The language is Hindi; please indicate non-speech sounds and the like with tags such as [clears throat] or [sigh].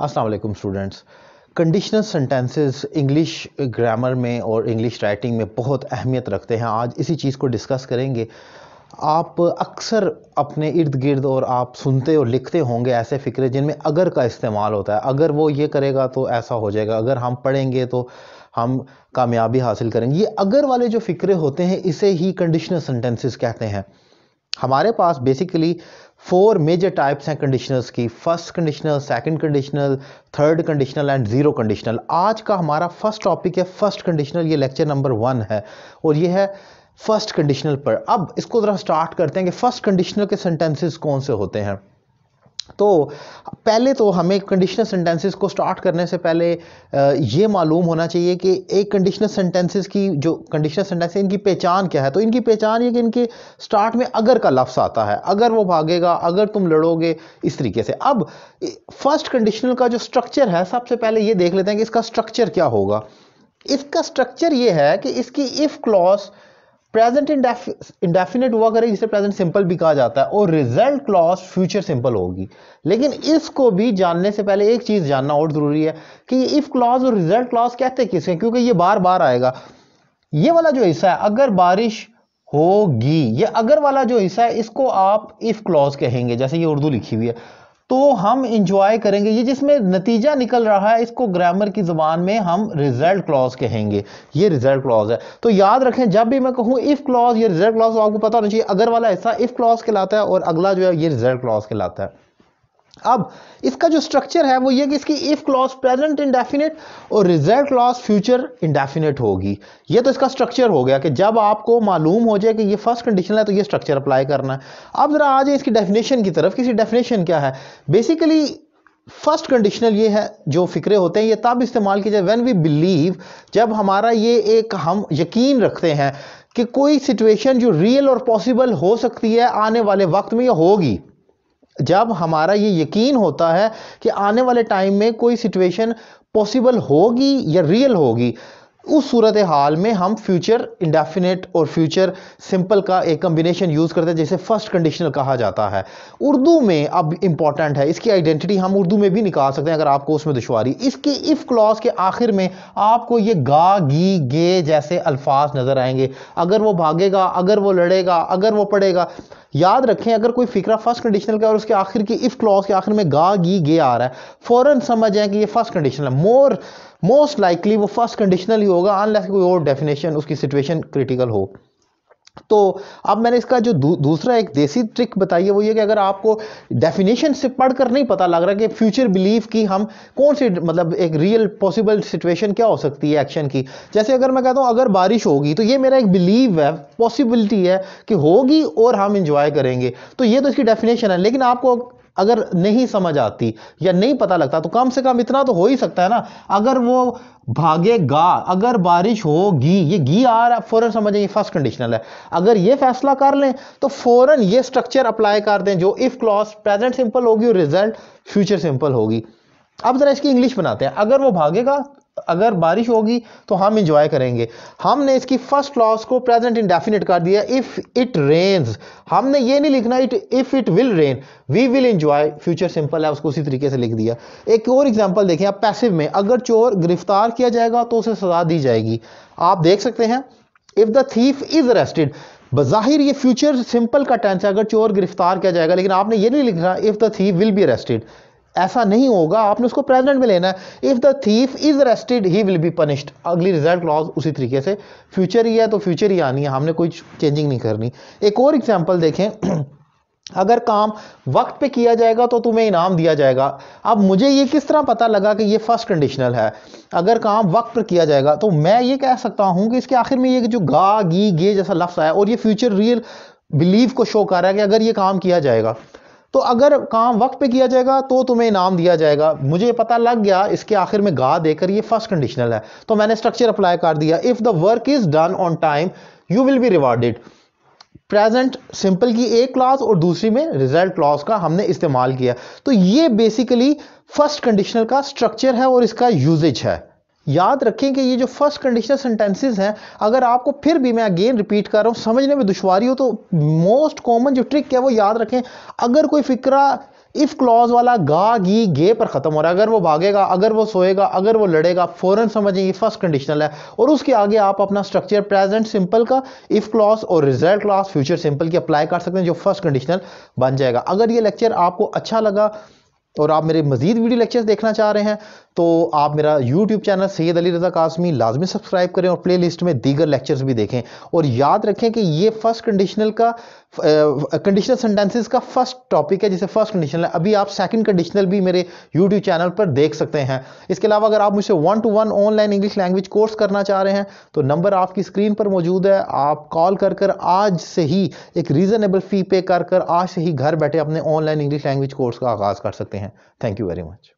अस्सलाम वालेकुम students conditional sentences English grammar में और इंग्लिश राइटिंग में बहुत अहमियत रखते हैं आज इसी चीज़ को डिस्कस करेंगे आप अक्सर अपने इर्द गिर्द और आप सुनते और लिखते होंगे ऐसे फ़िक्रे जिनमें अगर का इस्तेमाल होता है अगर वो ये करेगा तो ऐसा हो जाएगा अगर हम पढ़ेंगे तो हम कामयाबी हासिल करेंगे ये अगर वाले जो फ़िक्रे होते हैं इसे ही कंडीशनल सेंटेंसेस कहते हैं हमारे पास बेसिकली फोर मेजर टाइप्स हैं कंडीशनर्स की first conditional second conditional third conditional and zero conditional आज का हमारा फर्स्ट टॉपिक है फर्स्ट कंडीशनल ये लेक्चर नंबर वन है और ये है फर्स्ट कंडीशनल पर अब इसको ज़रा स्टार्ट करते हैं कि फर्स्ट कंडीशनल के सेंटेंसेस कौन से होते हैं तो पहले तो हमें कंडीशनल सेंटेंसेस को स्टार्ट करने से पहले ये मालूम होना चाहिए कि एक कंडीशनल सेंटेंसेस की जो कंडीशनल सेंटेंस इनकी पहचान क्या है तो इनकी पहचान ये कि इनके स्टार्ट में अगर का लफ्स आता है अगर वो भागेगा अगर तुम लड़ोगे इस तरीके से अब फर्स्ट कंडीशनल का जो स्ट्रक्चर है सबसे पहले ये देख लेते हैं कि इसका स्ट्रक्चर क्या होगा इसका स्ट्रक्चर ये है कि इसकी इफ़ क्लॉस प्रेजेंट इंडेफिनेट हुआ करेगी जिसे प्रेजेंट सिंपल भी कहा जाता है और रिजल्ट क्लॉज फ्यूचर सिंपल होगी लेकिन इसको भी जानने से पहले एक चीज़ जानना और ज़रूरी है कि इफ़ क्लॉज और रिजल्ट क्लॉज कहते किसे क्योंकि ये बार बार आएगा ये वाला जो हिस्सा है अगर बारिश होगी ये अगर वाला जो हिस्सा है इसको आप इफ़ क्लॉज कहेंगे जैसे ये उर्दू लिखी हुई है तो हम इंजॉय करेंगे ये जिसमें नतीजा निकल रहा है इसको ग्रामर की ज़बान में हम रिजल्ट क्लॉज कहेंगे ये रिजल्ट क्लॉज है तो याद रखें जब भी मैं कहूँ इफ़ क्लॉज ये रिजल्ट क्लॉज तो आपको पता होना चाहिए अगर वाला हिस्सा इफ़ क्लॉज कहलाता है और अगला जो है ये रिजल्ट क्लॉज कहलाता है अब इसका जो स्ट्रक्चर है वो ये कि इसकी इफ क्लॉज प्रेजेंट इंडेफिनेट और रिजल्ट क्लॉज फ्यूचर इंडेफिनेट होगी ये तो इसका स्ट्रक्चर हो गया कि जब आपको मालूम हो जाए कि ये फर्स्ट कंडीशन है तो ये स्ट्रक्चर अप्लाई करना है अब ज़रा आ जाए इसकी डेफिनेशन की तरफ किसी डेफिनेशन क्या है बेसिकली फर्स्ट कंडीशनल ये है जो फ़िक्रे होते हैं ये तब इस्तेमाल किया जाए व्हेन वी बिलीव जब हमारा ये एक हम यकीन रखते हैं कि कोई सिचुएशन जो रियल और पॉसिबल हो सकती है आने वाले वक्त में ये होगी जब हमारा ये यकीन होता है कि आने वाले टाइम में कोई सिचुएशन पॉसिबल होगी या रियल होगी उस सूरत हाल में हम फ्यूचर इंडेफिनेट और फ्यूचर सिंपल का एक कम्बिनेशन यूज़ करते हैं जैसे फर्स्ट कंडीशनल कहा जाता है उर्दू में अब इम्पॉर्टेंट है इसकी आइडेंटिटी हम उर्दू में भी निकाल सकते हैं अगर आपको उसमें दुशारी इसके इफ़ क्लॉज के आखिर में आपको ये गा गी गे जैसे अल्फाज नज़र आएंगे अगर वो भागेगा अगर वो लड़ेगा अगर वो पढ़ेगा याद रखें अगर कोई फिक्रा फर्स्ट कंडीशनल का और उसके आखिर की इफ क्लॉज के आखिर में गा गी गे आ रहा है फौरन समझ जाए कि ये फर्स्ट कंडीशनल है मोर मोस्ट लाइकली वो फर्स्ट कंडीशनल ही होगा अनलेस कोई और डेफिनेशन उसकी सिचुएशन क्रिटिकल हो तो अब मैंने इसका जो दू, दूसरा एक देसी ट्रिक बताई है वो ये कि अगर आपको डेफिनेशन से पढ़कर नहीं पता लग रहा कि फ्यूचर बिलीव की हम कौन सी मतलब एक रियल पॉसिबल सिचुएशन क्या हो सकती है एक्शन की जैसे अगर मैं कहता हूँ अगर बारिश होगी तो ये मेरा एक बिलीव है पॉसिबिलिटी है कि होगी और हम इंजॉय करेंगे तो ये तो इसकी डेफिनेशन है लेकिन आपको अगर नहीं समझ आती या नहीं पता लगता तो कम से कम इतना तो हो ही सकता है ना अगर वो भागेगा अगर बारिश होगी ये गी आ रहा फ़ौरन समझेंगे फर्स्ट कंडीशनल है अगर ये फैसला कर लें तो फ़ौरन ये स्ट्रक्चर अप्लाई कर दें जो इफ़ क्लॉज प्रेजेंट सिंपल होगी और रिजल्ट फ्यूचर सिंपल होगी अब ज़रा इसकी इंग्लिश बनाते हैं अगर वो भागेगा अगर बारिश होगी तो हम इंजॉय करेंगे हमने इसकी फर्स्ट क्लॉज को प्रेजेंट इंडेफिनेट कर दिया इफ़ इट रेन्स हमने ये नहीं लिखना it if it will rain we will enjoy future simple है उसको उसी तरीके से लिख दिया एक और एग्जांपल देखें आप पैसिव में अगर चोर गिरफ्तार किया जाएगा तो उसे सजा दी जाएगी आप देख सकते हैं if the thief is arrested बज़ाहिर ये फ्यूचर सिंपल का टेंस है अगर चोर गिरफ्तार किया जाएगा लेकिन आपने ये नहीं लिखना if the thief will be arrested ऐसा नहीं होगा आपने उसको प्रेजेंट में लेना है if the thief is arrested he will be punished अगली रिजल्ट क्लॉज उसी तरीके से फ्यूचर ही है तो फ्यूचर ही आनी है हमने कोई चेंजिंग नहीं करनी एक और एग्जाम्पल देखें [clears throat] अगर काम वक्त पे किया जाएगा तो तुम्हें इनाम दिया जाएगा अब मुझे ये किस तरह पता लगा कि ये फर्स्ट कंडीशनल है अगर काम वक्त पर किया जाएगा तो मैं ये कह सकता हूँ कि इसके आखिर में ये जो गा गी गे जैसा लफ्ज़ आया और ये फ्यूचर रियल बिलीव को शो कर रहा है कि अगर ये काम किया जाएगा तो अगर काम वक्त पे किया जाएगा तो तुम्हें इनाम दिया जाएगा मुझे पता लग गया इसके आखिर में गा देकर ये फर्स्ट कंडीशनल है तो मैंने स्ट्रक्चर अप्लाई कर दिया if the work is done on time you will be rewarded present simple की एक क्लास और दूसरी में रिजल्ट क्लास का हमने इस्तेमाल किया तो ये बेसिकली फर्स्ट कंडीशनल का स्ट्रक्चर है और इसका यूजेज है याद रखें कि ये जो फर्स्ट कंडीशनल सेंटेंसेस हैं अगर आपको फिर भी मैं अगेन रिपीट कर रहा हूँ समझने में दुशारी हो तो मोस्ट कॉमन जो ट्रिक है वो याद रखें अगर कोई फिक्रा इफ़ क्लॉज वाला गा गी गे पर ख़त्म हो रहा है अगर वो भागेगा अगर वो सोएगा अगर वो लड़ेगा फ़ौरन समझें ये फर्स्ट कंडीशनल है और उसके आगे आप अपना स्ट्रक्चर प्रेजेंट सिंपल का इफ़ क्लॉज और रिजल्ट क्लास फ्यूचर सिंपल की अप्लाई कर सकते हैं जो फर्स्ट कंडीशनल बन जाएगा अगर ये लेक्चर आपको अच्छा लगा और आप मेरे मजीद वीडियो लेक्चर्स देखना चाह रहे हैं तो आप मेरा यूट्यूब चैनल सैद अली रजा कासमी लाजमी सब्सक्राइब करें और प्ले लिस्ट में दीगर लेक्चर्स भी देखें और याद रखें कि ये फर्स्ट कंडीशनल का कंडीशनल सेंटेंसेस का फर्स्ट टॉपिक है जिसे फर्स्ट कंडीशनल है अभी आप सेकंड कंडीशनल भी मेरे यूट्यूब चैनल पर देख सकते हैं इसके अलावा अगर आप मुझसे one to one online English language course करना चाह रहे हैं तो नंबर आपकी स्क्रीन पर मौजूद है आप कॉल कर कर आज से ही एक रीज़नेबल फ़ी पे कर कर आज से ही घर बैठे अपने ऑनलाइन इंग्लिश लैंग्वेज कोर्स का आगाज़ कर सकते हैं थैंक यू वेरी मच